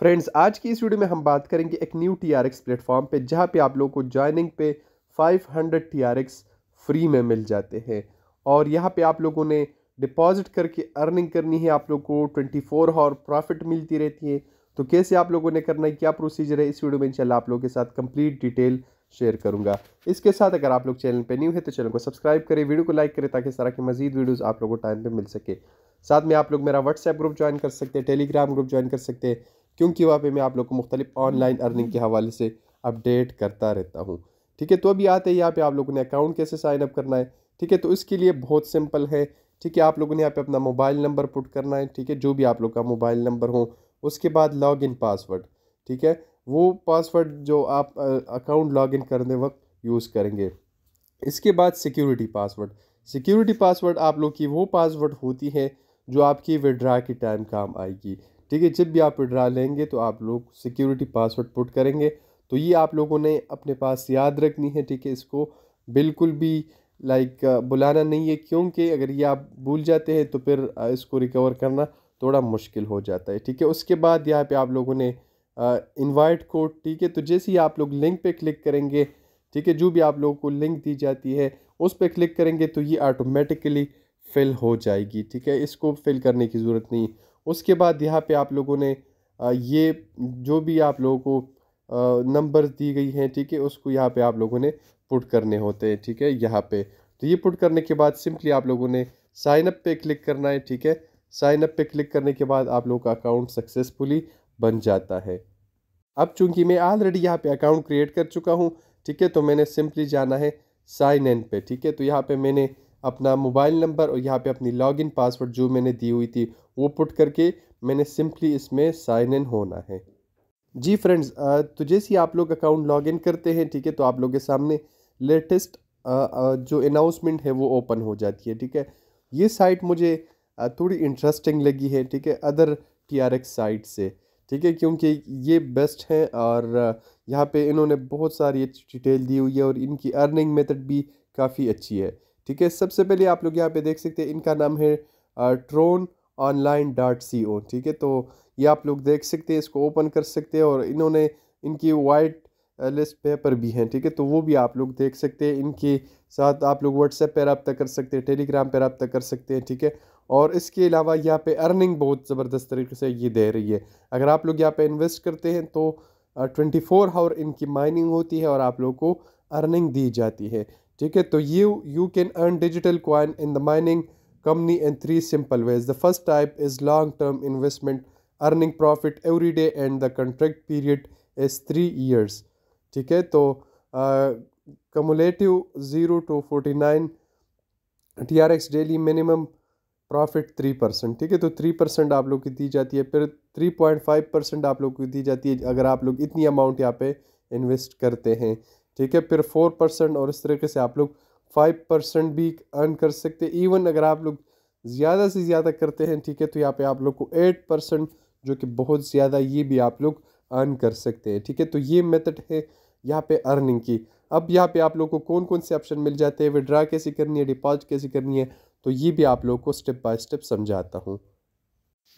Friends आज की इस वीडियो में हम बात करेंगे एक new T R X platform पर जहाँ पे आप लोगों को ज्वाइनिंग पे 500 hundred T R X free में मिल जाते हैं और यहाँ पे आप लोगों ने डिपॉजिट करके अर्निंग करनी है आप लोग को ट्वेंटी फोर हॉर प्रॉफिट मिलती रहती है तो कैसे आप लोगों ने करना है क्या प्रोसीजर है इस वीडियो में इंशाल्लाह आप लोगों के साथ कम्प्लीट डिटेल शेयर करूँगा इसके साथ अगर आप लोग चैनल पर न्यू है तो चैनल को सब्सक्राइब करें वीडियो को लाइक करें ताकि सारा की मजीद वीडियोज़ आप लोगों को टाइम पर मिल सके साथ में आप लोग मेरा व्हाट्सएप ग्रुप ज्वाइन कर सकते हैं टेलीग्राम ग्रुप ज्वाइन कर सकते हैं क्योंकि वहाँ पर मैं आप लोग को मुख्तलिफ ऑनलाइन हम्म। अर्निंग के हवाले से अपडेट करता रहता हूँ ठीक है तो अभी आते हैं यहाँ पे आप लोगों ने अकाउंट कैसे साइनअप करना है ठीक है तो इसके लिए बहुत सिंपल है ठीक है आप लोगों ने यहाँ पे अपना मोबाइल नंबर पुट करना है ठीक है जो भी आप लोग का मोबाइल नंबर हो उसके बाद लॉग इन पासवर्ड ठीक है वो पासवर्ड जो आप अकाउंट लॉग इन करने वक्त यूज़ करेंगे इसके बाद सिक्योरिटी पासवर्ड सिक्योरिटी पासवर्ड आप लोग की वो पासवर्ड होती है जो आपकी विड्रा के टाइम काम आएगी ठीक है जब भी आप विड्रा लेंगे तो आप लोग सिक्योरिटी पासवर्ड पुट करेंगे तो ये आप लोगों ने अपने पास याद रखनी है ठीक है इसको बिल्कुल भी लाइक बुलाना नहीं है क्योंकि अगर ये आप भूल जाते हैं तो फिर इसको रिकवर करना थोड़ा मुश्किल हो जाता है ठीक है उसके बाद यहाँ पे आप लोगों ने इनवाइट कोड ठीक है तो जैसे ही आप लोग लिंक पे क्लिक करेंगे ठीक है जो भी आप लोगों को लिंक दी जाती है उस पर क्लिक करेंगे तो ये ऑटोमेटिकली फिल हो जाएगी ठीक है इसको फिल करने की ज़रूरत नहीं उसके बाद यहाँ पे आप लोगों ने ये जो भी आप लोगों को नंबर दी गई हैं ठीक है उसको यहाँ पे आप लोगों ने पुट करने होते हैं ठीक है यहाँ पे तो ये पुट करने के बाद सिंपली आप लोगों ने साइनअप पे क्लिक करना है ठीक है साइनअप पे क्लिक करने के बाद आप लोगों का अकाउंट सक्सेसफुली बन जाता है अब चूंकि मैं ऑलरेडी यहाँ पे अकाउंट क्रिएट कर चुका हूँ ठीक है तो मैंने सिंपली जाना है साइन इन पे ठीक है तो यहाँ पे मैंने अपना मोबाइल नंबर और यहाँ पे अपनी लॉगिन पासवर्ड जो मैंने दी हुई थी वो पुट करके मैंने सिंपली इसमें साइन इन होना है जी फ्रेंड्स तो जैसे ही आप लोग अकाउंट लॉगिन करते हैं ठीक है तो आप लोग के सामने लेटेस्ट जो अनाउंसमेंट है वो ओपन हो जाती है ठीक है ये साइट मुझे थोड़ी इंटरेस्टिंग लगी है ठीक है अदर टी साइट से ठीक है क्योंकि ये बेस्ट है और यहाँ पे इन्होंने बहुत सारी अच्छी डिटेल दी हुई है और इनकी अर्निंग मेथड भी काफ़ी अच्छी है ठीक है सबसे पहले आप लोग यहाँ पे देख सकते हैं इनका नाम है ट्रोन ऑनलाइन डॉट सी ओ ठीक है तो ये आप लोग देख सकते हैं इसको ओपन कर सकते हैं और इन्होंने इनकी वाइट लिस्ट पेपर भी हैं ठीक है तो वो भी आप लोग देख सकते हैं इनके साथ आप लोग व्हाट्सएप पर रबता कर सकते हैं टेलीग्राम पर रबता कर सकते हैं ठीक है और इसके अलावा यहाँ पे अर्निंग बहुत ज़बरदस्त तरीके से ये दे रही है अगर आप लोग यहाँ पे इन्वेस्ट करते हैं तो ट्वेंटी फोर आवर इनकी माइनिंग होती है और आप लोग को अर्निंग दी जाती है ठीक है तो you you can earn digital coin in the mining company in three simple ways the first type is long term investment earning profit every day and the contract period is three years ठीक है तो cumulative zero two forty nine T R X daily minimum profit three percent ठीक है तो three percent आप लोग की दी जाती है फिर थ्री पॉइंट फाइव परसेंट आप लोग की दी जाती है अगर आप लोग इतनी अमाउंट यहाँ पे इन्वेस्ट करते हैं ठीक है फिर फोर परसेंट और इस तरीके से आप लोग फाइव परसेंट भी अर्न कर सकते हैं इवन अगर आप लोग ज़्यादा से ज़्यादा करते हैं ठीक है तो यहाँ पे आप लोग को एट परसेंट जो कि बहुत ज़्यादा ये भी आप लोग अर्न कर सकते हैं ठीक है तो ये मेथड है यहाँ पे अर्निंग की अब यहाँ पे आप लोग को कौन कौन से ऑप्शन मिल जाते हैं विड्रा कैसे करनी है डिपॉजिट कैसे करनी है तो ये भी आप लोग को स्टेप बाय स्टेप समझाता हूँ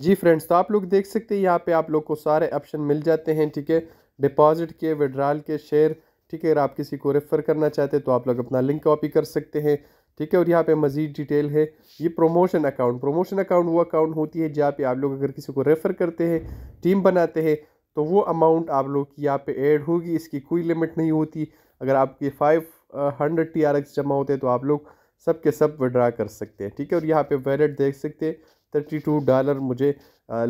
जी फ्रेंड्स तो आप लोग देख सकते हैं यहाँ पे आप लोग को सारे ऑप्शन मिल जाते हैं ठीक है डिपॉजिट के विड्रॉल के शेयर ठीक है अगर आप किसी को रेफ़र करना चाहते हैं तो आप लोग अपना लिंक कॉपी कर सकते हैं ठीक है और यहाँ पे मज़ीद डिटेल है ये प्रोमोशन अकाउंट प्रोमोशन अकाउंट वो अकाउंट होती है जहाँ पे आप लोग अगर किसी को रेफ़र करते हैं टीम बनाते हैं तो वो अमाउंट आप लोग की यहाँ पे ऐड होगी इसकी कोई लिमिट नहीं होती अगर आपके five hundred T R X जमा होते हैं तो आप लोग सब के सब विड्रा कर सकते हैं ठीक है और यहाँ पर वैलेट देख सकते हैं थर्टी टू डॉलर मुझे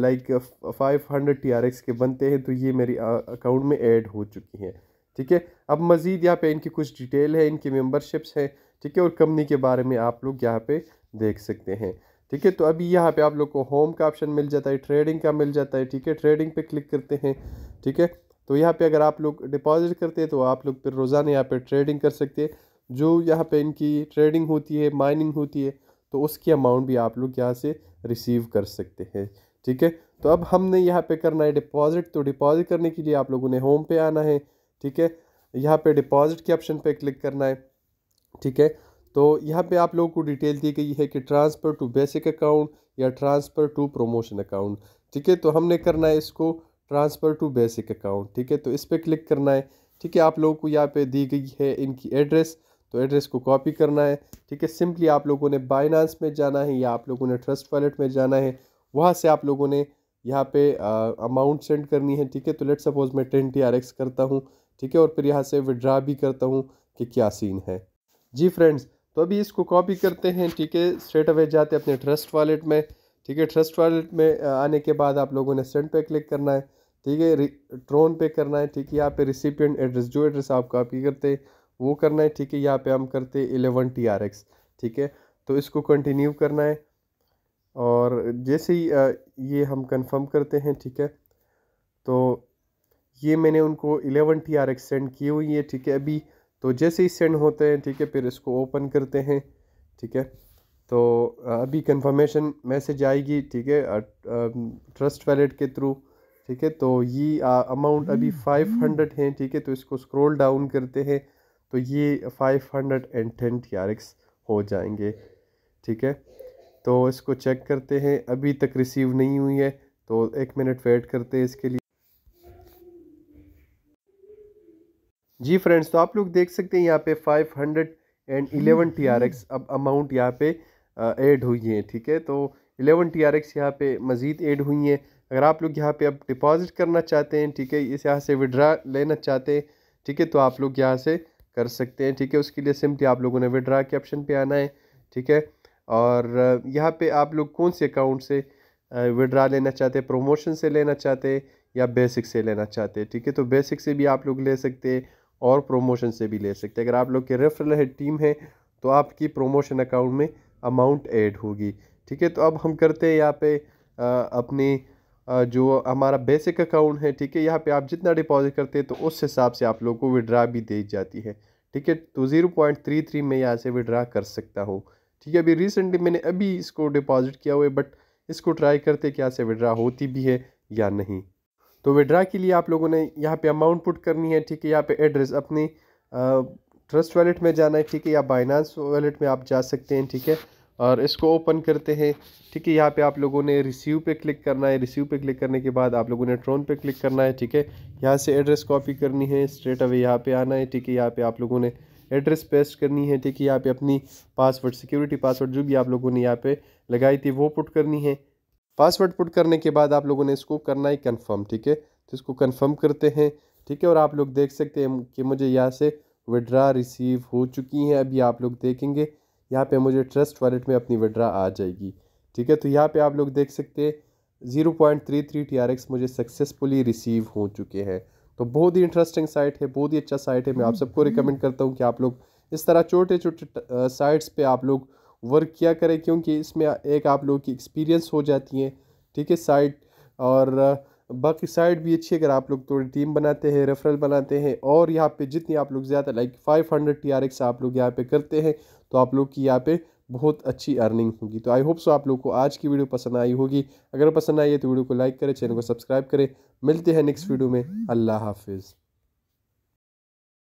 like five hundred T R X के बनते हैं तो ये मेरी अकाउंट में ऐड हो चुकी हैं ठीक है अब मज़ीद यहाँ पे इनकी कुछ डिटेल है इनकी मेंबरशिप्स हैं ठीक है और कंपनी के बारे में आप लोग यहाँ पे देख सकते हैं ठीक है तो अभी यहाँ पे आप लोग को होम का ऑप्शन मिल जाता है ट्रेडिंग का मिल जाता है ठीक है ट्रेडिंग पे क्लिक करते हैं ठीक है तो यहाँ पे अगर आप लोग डिपॉजिट करते हैं तो आप लोग फिर रोज़ाना यहाँ पर ट्रेडिंग कर सकते हैं जो यहाँ पर इनकी ट्रेडिंग होती है माइनिंग होती है तो उसकी अमाउंट भी आप लोग यहाँ से रिसीव कर सकते हैं ठीक है तो अब हमने यहाँ पर करना है डिपॉजिट तो डिपॉजिट करने के लिए आप लोगों ने होम पे आना है ठीक है यहाँ पे डिपॉजिट के ऑप्शन पे क्लिक करना है ठीक है तो यहाँ पे आप लोगों को डिटेल दी गई है कि ट्रांसफ़र टू बेसिक अकाउंट या ट्रांसफ़र टू प्रोमोशन अकाउंट ठीक है तो हमने करना है इसको ट्रांसफ़र टू बेसिक अकाउंट ठीक है तो इस पर क्लिक करना है ठीक है आप लोगों को यहाँ पर दी गई है इनकी एड्रेस तो एड्रेस को कॉपी करना है ठीक है सिंपली आप लोगों ने बाइनांस में जाना है या आप लोगों ने ट्रस्ट वॉलेट में जाना है वहाँ से आप लोगों ने यहाँ पे अमाउंट सेंड करनी है ठीक है तो लेट सपोज मैं टेन टी आर एक्स करता हूँ ठीक है और फिर यहाँ से विड्रा भी करता हूँ कि क्या सीन है जी फ्रेंड्स तो अभी इसको कॉपी करते हैं ठीक है स्ट्रेट अवे जाते अपने ट्रस्ट वॉलेट में ठीक है ट्रस्ट वॉलेट में आने के बाद आप लोगों ने सेंड पे क्लिक करना है ठीक है ट्रोन पे करना है ठीक है यहाँ पे रिसिपियन एड्रेस जो एड्रेस आप कॉपी करते वो करना है ठीक है यहाँ पे हम करते एलेवन टी आर एक्स ठीक है तो इसको कंटिन्यू करना है और जैसे ही ये हम कंफर्म करते हैं ठीक है तो ये मैंने उनको eleven T R X send की हुई है ठीक है अभी तो जैसे ही सेंड होते हैं ठीक है फिर इसको ओपन करते हैं ठीक है तो अभी कंफर्मेशन मैसेज आएगी ठीक है ट्रस्ट वैलेट के थ्रू ठीक है तो ये अमाउंट अभी हम्म, फाइव हम्म। हंड्रेड है ठीक है तो इसको स्क्रॉल डाउन करते हैं तो ये five hundred and ten T R X हो जाएंगे ठीक है तो इसको चेक करते हैं अभी तक रिसीव नहीं हुई है तो एक मिनट वेट करते हैं इसके लिए जी फ्रेंड्स तो आप लोग देख सकते हैं यहाँ पे five hundred and eleven T R X अब अमाउंट यहाँ पे ऐड हुई है ठीक है तो एलेवन टी आर एक्स यहाँ पे मज़ीद ऐड हुई हैं अगर आप लोग यहाँ पे अब डिपॉजिट करना चाहते हैं ठीक है इस यहाँ से विड्रा लेना चाहते हैं ठीक है तो आप लोग यहाँ से कर सकते हैं ठीक है उसके लिए सिम्पली आप लोगों ने विड्रा के ऑप्शन पर आना है ठीक है और यहाँ पर आप लोग कौन से अकाउंट से विड्रा लेना चाहते हैं प्रोमोशन से लेना चाहते हैं या बेसिक से लेना चाहते हैं ठीक है तो बेसिक से भी आप लोग ले सकते हैं और प्रोमोशन से भी ले सकते हैं अगर आप लोग के रेफरल है टीम है तो आपकी प्रोमोशन अकाउंट में अमाउंट ऐड होगी ठीक है तो अब हम करते हैं यहाँ पे अपने जो हमारा बेसिक अकाउंट है ठीक है यहाँ पे आप जितना डिपॉजिट करते हैं तो उस हिसाब से आप लोग को विड्रा भी दी जाती है ठीक है तो ज़ीरो पॉइंट थ्री थ्री मैं यहाँ से विड्रा कर सकता हूँ ठीक है अभी रिसेंटली मैंने अभी इसको डिपॉजिट किया हुआ है बट इसको ट्राई करते क्या से विड्रा होती भी है या नहीं तो विड्रा के लिए आप लोगों ने यहाँ पे अमाउंट पुट करनी है ठीक है यहाँ पे एड्रेस अपनी ट्रस्ट वॉलेट में जाना है ठीक है या बाइनांस वॉलेट में आप जा सकते हैं ठीक है और इसको ओपन करते हैं ठीक है यहाँ पे आप लोगों ने रिसीव पे क्लिक करना है रिसीव पे क्लिक करने के बाद आप लोगों ने ट्रोन पे क्लिक करना है ठीक है यहाँ से एड्रेस कॉपी करनी है स्ट्रेट अवे यहाँ पे आना है ठीक है यहाँ पे आप लोगों ने एड्रेस पेस्ट करनी है ठीक है यहाँ पे अपनी पासवर्ड सिक्योरिटी पासवर्ड जो भी आप लोगों ने यहाँ पे लगाई थी वो पुट करनी है पासवर्ड पुट करने के बाद आप लोगों ने इसको करना ही कन्फर्म ठीक है तो इसको कन्फर्म करते हैं ठीक है और आप लोग देख सकते हैं कि मुझे यहाँ से विड्रा रिसीव हो चुकी हैं अभी आप लोग देखेंगे यहाँ पे मुझे ट्रस्ट वॉलेट में अपनी विड्रा आ जाएगी ठीक है तो यहाँ पे आप लोग देख सकते हैं zero point three three T R X मुझे सक्सेसफुली रिसीव हो चुके हैं तो बहुत ही इंटरेस्टिंग साइट है बहुत ही अच्छा साइट है मैं आप हम्म, सबको रिकमेंड हम्म। करता हूँ कि आप लोग इस तरह छोटे छोटे साइट्स पर आप लोग वर्क किया करें क्योंकि इसमें एक आप लोगों की एक्सपीरियंस हो जाती है ठीक है साइड और बाकी साइड भी अच्छी अगर आप लोग थोड़ी टीम बनाते हैं रेफरल बनाते हैं और यहाँ पे जितनी आप लोग ज़्यादा like 500 hundred T R X आप लोग यहाँ पे करते हैं तो आप लोग की यहाँ पे बहुत अच्छी अर्निंग होगी तो आई होप सो आप लोग को आज की वीडियो पसंद आई होगी अगर पसंद आई है तो वीडियो को लाइक करें चैनल को सब्सक्राइब करें मिलते हैं नेक्स्ट वीडियो में अल्लाह हाफिज़